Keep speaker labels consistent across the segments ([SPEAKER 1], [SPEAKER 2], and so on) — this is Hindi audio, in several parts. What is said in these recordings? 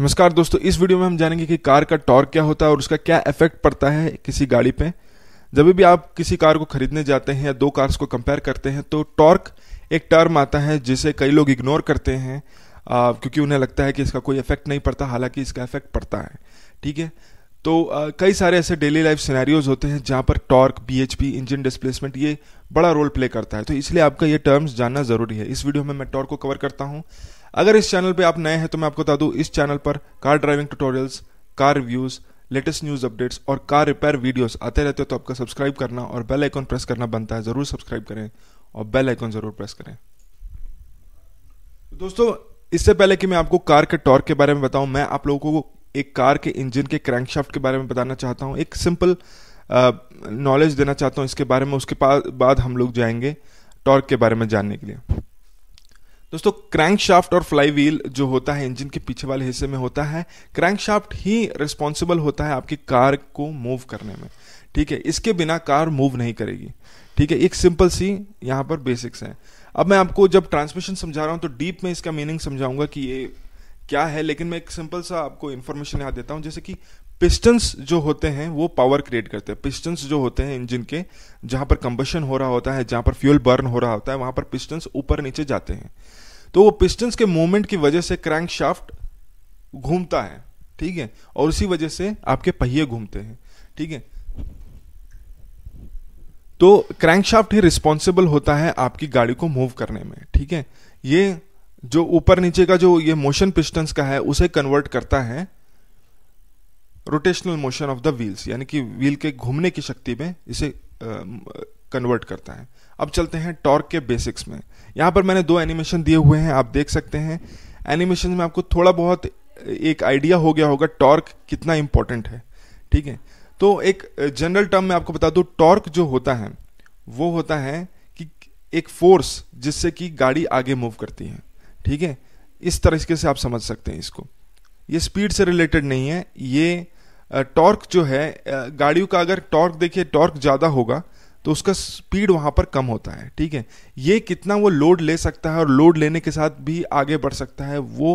[SPEAKER 1] नमस्कार दोस्तों इस वीडियो में हम जानेंगे कि कार का टॉर्क क्या होता है और उसका क्या इफेक्ट पड़ता है किसी गाड़ी पे जब भी आप किसी कार को खरीदने जाते हैं या दो कार्स को कंपेयर करते हैं तो टॉर्क एक टर्म आता है जिसे कई लोग इग्नोर करते हैं आ, क्योंकि उन्हें लगता है कि इसका कोई इफेक्ट नहीं पड़ता हालांकि इसका इफेक्ट पड़ता है ठीक है तो आ, कई सारे ऐसे डेली लाइफ सिनेरियोज होते हैं जहां पर टॉर्क बी इंजन डिस्प्लेसमेंट ये बड़ा रोल प्ले करता है तो इसलिए आपका ये टर्म्स जानना ज़रूरी है इस वीडियो में मैं टॉर्क को कवर करता हूँ अगर इस चैनल पे आप नए हैं तो मैं आपको बता दूं इस चैनल पर car driving tutorials car reviews latest news updates और कार रिपेयर वीडियोस आते रहते हो तो आपका सब्सक्राइब करना और बेल आइकॉन प्रेस करना बनता है जरूर सब्सक्राइब करें और बेल आइकॉन जरूर प्रेस करें दोस्तों इससे पहले कि मैं आपको कार के टॉर्क के बारे में बताऊं मैं आप लोगों को एक कार के इंजन के क्रैंकशाफ्ट के बारे में बताना चाहता हूं एक सिंपल नॉलेज देना चाहता हूं इसके बारे में उसके बाद हम लोग जाएंगे टॉर्क के बारे में जानने के लिए दोस्तों क्रैंकशाफ्ट और फ्लाई व्हील जो होता है इंजन के पीछे वाले हिस्से में होता है क्रैंकशाफ्ट ही रिस्पॉन्सिबल होता है आपकी कार को मूव करने में ठीक है इसके बिना कार मूव नहीं करेगी ठीक है एक सिंपल सी यहाँ पर बेसिक्स है अब मैं आपको जब ट्रांसमिशन समझा रहा हूँ तो डीप में इसका मीनिंग समझाऊंगा कि ये क्या है लेकिन मैं एक सिंपल सा आपको इन्फॉर्मेशन यहां देता हूँ जैसे कि पिस्टन्स जो होते हैं वो पावर क्रिएट करते हैं पिस्टन्स जो होते हैं इंजन के जहाँ पर कंबशन हो रहा होता है जहाँ पर फ्यूल बर्न हो रहा होता है वहाँ पर पिस्टन्स ऊपर नीचे जाते हैं तो वो पिस्टन्स के मूवमेंट की वजह से क्रैंक शाफ्ट घूमता है ठीक है और उसी वजह से आपके पहिए घूमते हैं ठीक है तो क्रैंकशाफ्ट ही रिस्पॉन्सिबल होता है आपकी गाड़ी को मूव करने में ठीक है ये जो ऊपर नीचे का जो ये मोशन पिस्टन्स का है उसे कन्वर्ट करता है rotational motion of the wheels यानी कि व्हील के घूमने की शक्ति में इसे कन्वर्ट करता है अब चलते हैं टॉर्क के बेसिक्स में यहाँ पर मैंने दो एनिमेशन दिए हुए हैं आप देख सकते हैं एनिमेशन में आपको थोड़ा बहुत एक आइडिया हो गया होगा टॉर्क कितना इंपॉर्टेंट है ठीक है तो एक जनरल टर्म में आपको बता दूँ टॉर्क जो होता है वो होता है कि एक फोर्स जिससे कि गाड़ी आगे मूव करती है ठीक है इस तरीके से आप समझ सकते हैं इसको ये स्पीड से रिलेटेड नहीं है ये टॉर्क जो है गाड़ियों का अगर टॉर्क देखिए टॉर्क ज़्यादा होगा तो उसका स्पीड वहां पर कम होता है ठीक है ये कितना वो लोड ले सकता है और लोड लेने के साथ भी आगे बढ़ सकता है वो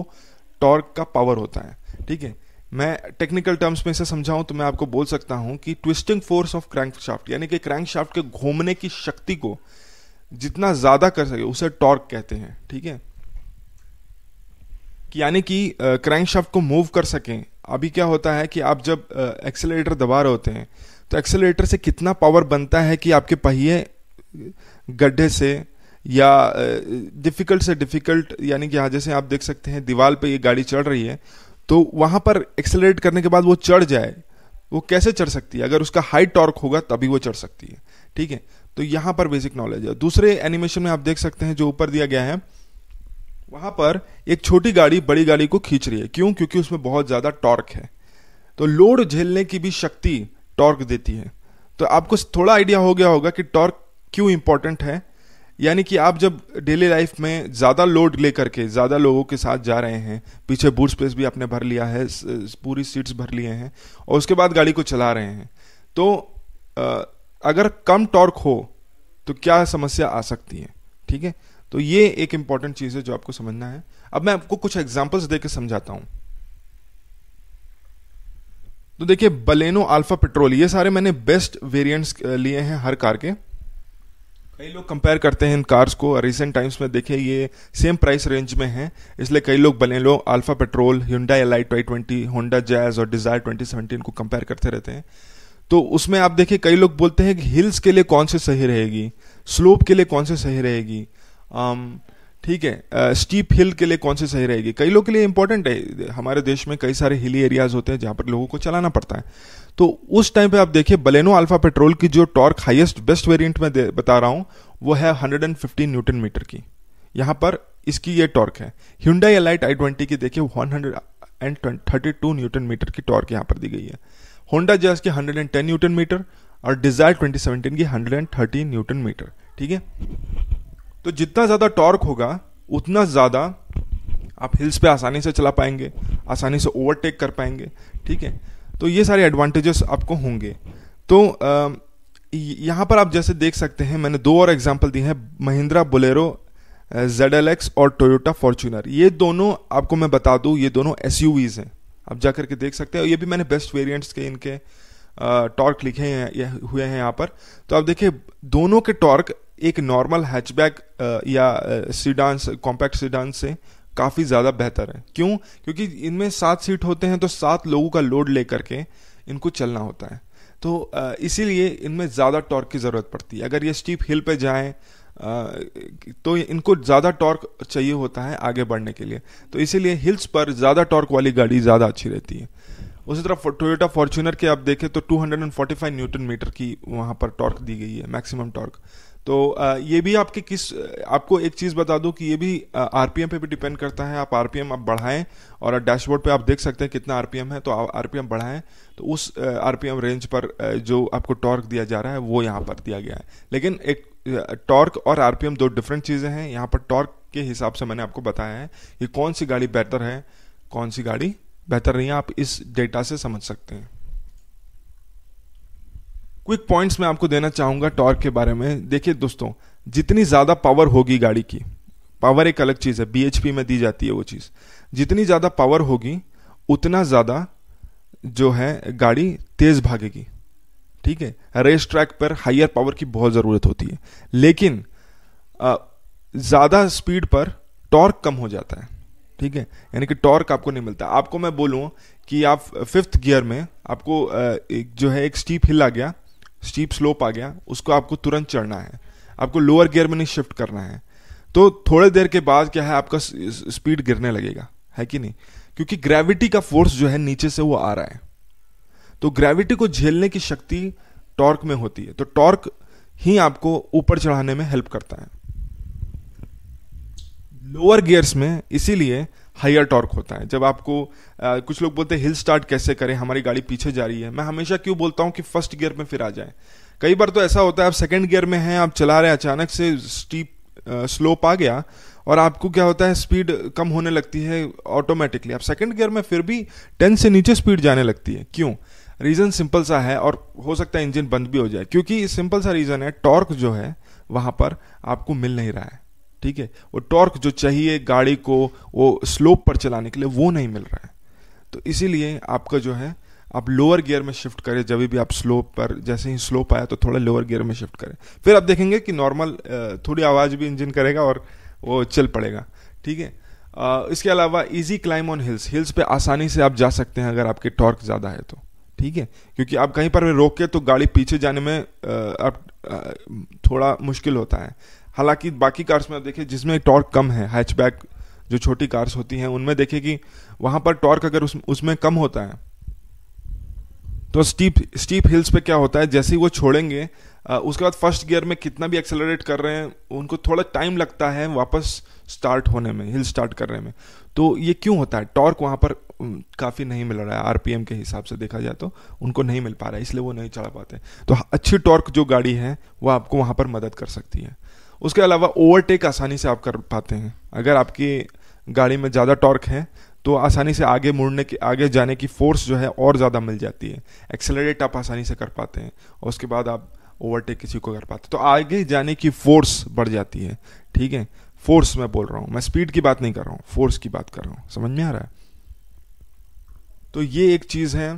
[SPEAKER 1] टॉर्क का पावर होता है ठीक है मैं टेक्निकल टर्म्स में इसे समझाऊं तो मैं आपको बोल सकता हूं कि ट्विस्टिंग फोर्स ऑफ क्रैंकशाफ्ट यानी कि क्रैंकशाफ्ट के घूमने की शक्ति को जितना ज़्यादा कर सके उसे टॉर्क कहते हैं ठीक है कि यानी कि क्रैंकशाफ्ट को मूव कर सकें अभी क्या होता है कि आप जब एक्सेलेटर दबा रहे होते हैं तो एक्सेलरेटर से कितना पावर बनता है कि आपके पहिए गड्ढे से या डिफ़िकल्ट से डिफ़िकल्ट यानी कि यहाँ जैसे आप देख सकते हैं दीवार पे ये गाड़ी चढ़ रही है तो वहाँ पर एक्सेलेट करने के बाद वो चढ़ जाए वो कैसे चढ़ सकती है अगर उसका हाई टॉर्क होगा तभी वो चढ़ सकती है ठीक है तो यहाँ पर बेसिक नॉलेज है दूसरे एनिमेशन में आप देख सकते हैं जो ऊपर दिया गया है वहाँ पर एक छोटी गाड़ी बड़ी गाड़ी को खींच रही है क्यों क्योंकि उसमें बहुत ज़्यादा टॉर्क है तो लोड झेलने की भी शक्ति टॉर्क देती है तो आपको थोड़ा आइडिया हो गया होगा कि टॉर्क क्यों इम्पोर्टेंट है यानी कि आप जब डेली लाइफ में ज़्यादा लोड लेकर के ज़्यादा लोगों के साथ जा रहे हैं पीछे बूट स्पेस भी आपने भर लिया है पूरी सीट्स भर लिए हैं और उसके बाद गाड़ी को चला रहे हैं तो अगर कम टॉर्क हो तो क्या समस्या आ सकती है ठीक है तो ये एक इम्पॉर्टेंट चीज़ है जो आपको समझना है अब मैं आपको कुछ एग्जाम्पल्स दे समझाता हूँ तो देखिए बलेनो अल्फा पेट्रोल ये सारे मैंने बेस्ट वेरिएंट्स लिए हैं हर कार के कई लोग कंपेयर करते हैं इन कार्स को रिसेंट टाइम्स में देखे ये सेम प्राइस रेंज में हैं इसलिए कई लोग Baleno Alpha petrol Hyundai Elite i twenty Honda Jazz और डिजायर ट्वेंटी सेवनटीन को कंपेयर करते रहते हैं तो उसमें आप देखिए कई लोग बोलते हैं कि हिल्स के लिए कौन से सही रहेगी स्लोप के लिए कौन से सही रहेगी ठीक है स्टीप हिल के लिए कौन सी सही रहेगी कई लोग के लिए इंपॉर्टेंट है हमारे देश में कई सारे हिली एरियाज होते हैं जहां पर लोगों को चलाना पड़ता है तो उस टाइम पे आप देखिए बलेनो अल्फा पेट्रोल की जो टॉर्क हाईएस्ट बेस्ट वेरिएंट में बता रहा हूं वो है 115 न्यूटन मीटर की यहां पर इसकी ये टॉर्क है हिंडा एलाइट आई ट्वेंटी की देखिए one hundred and thirty two newton metre की टॉर्क यहां पर दी गई है होंडा जैस की hundred and ten newton metre और डिजायर ट्वेंटी सेवनटीन की hundred and thirty newton metre ठीक है तो जितना ज़्यादा टॉर्क होगा उतना ज़्यादा आप हिल्स पे आसानी से चला पाएंगे आसानी से ओवरटेक कर पाएंगे ठीक है तो ये सारे एडवांटेजेस आपको होंगे तो यहाँ पर आप जैसे देख सकते हैं मैंने दो और एग्जाम्पल दिए हैं Mahindra Bolero Z L X और टोयोटा फॉर्चूनर ये दोनों आपको मैं बता दूँ ये दोनों एस हैं आप जा करके देख सकते हैं ये भी मैंने बेस्ट वेरियंट्स के इनके टॉर्क लिखे हैं हुए हैं यहाँ पर तो आप देखिए दोनों के टॉर्क एक नॉर्मल हैचबैक uh, या सीडांस कॉम्पैक्ट सीडांस से काफ़ी ज़्यादा बेहतर है क्यों क्योंकि इनमें सात सीट होते हैं तो सात लोगों का लोड लेकर के इनको चलना होता है तो uh, इसीलिए इनमें ज़्यादा टॉर्क की ज़रूरत पड़ती है अगर ये स्टीप हिल पे जाएं uh, तो इनको ज़्यादा टॉर्क चाहिए होता है आगे बढ़ने के लिए तो इसीलिए हिल्स पर ज़्यादा टॉर्क वाली गाड़ी ज़्यादा अच्छी रहती है उसी तरफ टोयोटा फॉर्च्यूनर के आप देखें तो 245 न्यूटन मीटर की वहाँ पर टॉर्क दी गई है मैक्सिमम टॉर्क तो ये भी आपके किस आपको एक चीज़ बता दूं कि ये भी आरपीएम पे भी डिपेंड करता है आप आरपीएम आप बढ़ाएं और डैशबोर्ड पे आप देख सकते हैं कितना आरपीएम है तो आप आरपीएम बढ़ाएं तो उस आरपीएम रेंज पर जो आपको टॉर्क दिया जा रहा है वो यहाँ पर दिया गया है लेकिन एक टॉर्क और आरपीएम दो डिफरेंट चीज़ें हैं यहाँ पर टॉर्क के हिसाब से मैंने आपको बताया है कि कौन सी गाड़ी बेहतर है कौन सी गाड़ी बेहतर नहीं है आप इस डेटा से समझ सकते हैं क्विक पॉइंट्स मैं आपको देना चाहूंगा टॉर्क के बारे में देखिए दोस्तों जितनी ज़्यादा पावर होगी गाड़ी की पावर एक अलग चीज़ है बी में दी जाती है वो चीज़ जितनी ज़्यादा पावर होगी उतना ज़्यादा जो है गाड़ी तेज़ भागेगी ठीक है रेस ट्रैक पर हाइयर पावर की बहुत ज़रूरत होती है लेकिन ज़्यादा स्पीड पर टॉर्क कम हो जाता है ठीक है यानी कि टॉर्क आपको नहीं मिलता आपको मैं बोलूँ कि आप फिफ्थ गियर में आपको जो है एक स्टीप हिल आ गया स्टीप स्लोप आ गया उसको आपको तुरंत चढ़ना है आपको लोअर गियर में नहीं शिफ्ट करना है तो थोड़े देर के बाद क्या है आपका स्पीड गिरने लगेगा है कि नहीं क्योंकि ग्रेविटी का फोर्स जो है नीचे से वो आ रहा है तो ग्रेविटी को झेलने की शक्ति टॉर्क में होती है तो टॉर्क ही आपको ऊपर चढ़ाने में हेल्प करता है लोअर गियर्स में इसीलिए हायर टॉर्क होता है जब आपको आ, कुछ लोग बोलते हैं हिल स्टार्ट कैसे करें हमारी गाड़ी पीछे जा रही है मैं हमेशा क्यों बोलता हूं कि फर्स्ट गियर में फिर आ जाए कई बार तो ऐसा होता है आप सेकेंड गियर में हैं आप चला रहे हैं अचानक से स्टीप स्लोप आ गया और आपको क्या होता है स्पीड कम होने लगती है ऑटोमेटिकली आप सेकेंड गियर में फिर भी टेन से नीचे स्पीड जाने लगती है क्यों रीज़न सिंपल सा है और हो सकता है इंजन बंद भी हो जाए क्योंकि सिंपल सा रीज़न है टॉर्क जो है वहां पर आपको मिल नहीं रहा है ठीक है वो टॉर्क जो चाहिए गाड़ी को वो स्लोप पर चलाने के लिए वो नहीं मिल रहा है तो इसीलिए आपका जो है आप लोअर गियर में शिफ्ट करें जब भी आप स्लोप पर जैसे ही स्लोप आया तो थोड़ा लोअर गियर में शिफ्ट करें फिर आप देखेंगे कि नॉर्मल थोड़ी आवाज़ भी इंजन करेगा और वो चल पड़ेगा ठीक है इसके अलावा easy climb on hills hills पे आसानी से आप जा सकते हैं अगर आपके टॉर्क ज़्यादा है तो ठीक है क्योंकि आप कहीं पर रोक के तो गाड़ी पीछे जाने में आप थोड़ा मुश्किल होता है हालांकि बाकी कार्स में आप देखिए जिसमें टॉर्क कम है हैचबैक जो छोटी कार्स होती हैं उनमें देखिए कि वहां पर टॉर्क अगर उस उसमें कम होता है तो स्टीप स्टीप हिल्स पे क्या होता है जैसे ही वो छोड़ेंगे उसके बाद फर्स्ट गियर में कितना भी एक्सेलरेट कर रहे हैं उनको थोड़ा टाइम लगता है वापस स्टार्ट होने में हिल स्टार्ट करने में तो ये क्यों होता है टॉर्क वहां पर काफ़ी नहीं मिल रहा है आरपीएम के हिसाब से देखा जाए तो उनको नहीं मिल पा रहा है इसलिए वो नहीं चढ़ा पाते तो अच्छी टॉर्क जो गाड़ी है वो आपको वहां पर मदद कर सकती है उसके अलावा ओवरटेक आसानी से आप कर पाते हैं अगर आपकी गाड़ी में ज़्यादा टॉर्क है तो आसानी से आगे मुड़ने की आगे जाने की फोर्स जो है और ज़्यादा मिल जाती है एक्सेलरेट आप आसानी से कर पाते हैं और उसके बाद आप ओवरटेक किसी को कर पाते तो आगे जाने की फोर्स बढ़ जाती है ठीक है फोर्स मैं बोल रहा हूँ मैं स्पीड की बात नहीं कर रहा हूँ फोर्स की बात कर रहा हूँ समझ में आ रहा है तो ये एक चीज़ है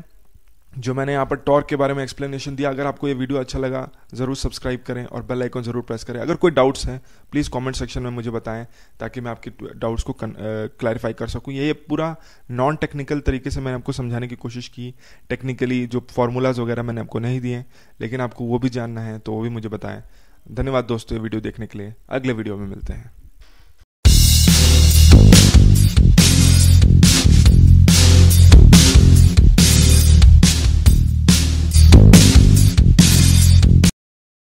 [SPEAKER 1] जो मैंने यहाँ पर टॉर्क के बारे में एक्सप्लेनेशन दिया अगर आपको ये वीडियो अच्छा लगा ज़रूर सब्सक्राइब करें और बेल आइकन ज़रूर प्रेस करें अगर कोई डाउट्स हैं प्लीज़ कमेंट सेक्शन में मुझे बताएं ताकि मैं आपके डाउट्स को क्लैरिफाई कर सकूं ये पूरा नॉन टेक्निकल तरीके से मैंने आपको समझाने की कोशिश की टेक्निकली जो फार्मूलाज वगैरह मैंने आपको नहीं दिए लेकिन आपको वो भी जानना है तो वो भी मुझे बताएं धन्यवाद दोस्तों ये वीडियो देखने के लिए अगले वीडियो में मिलते हैं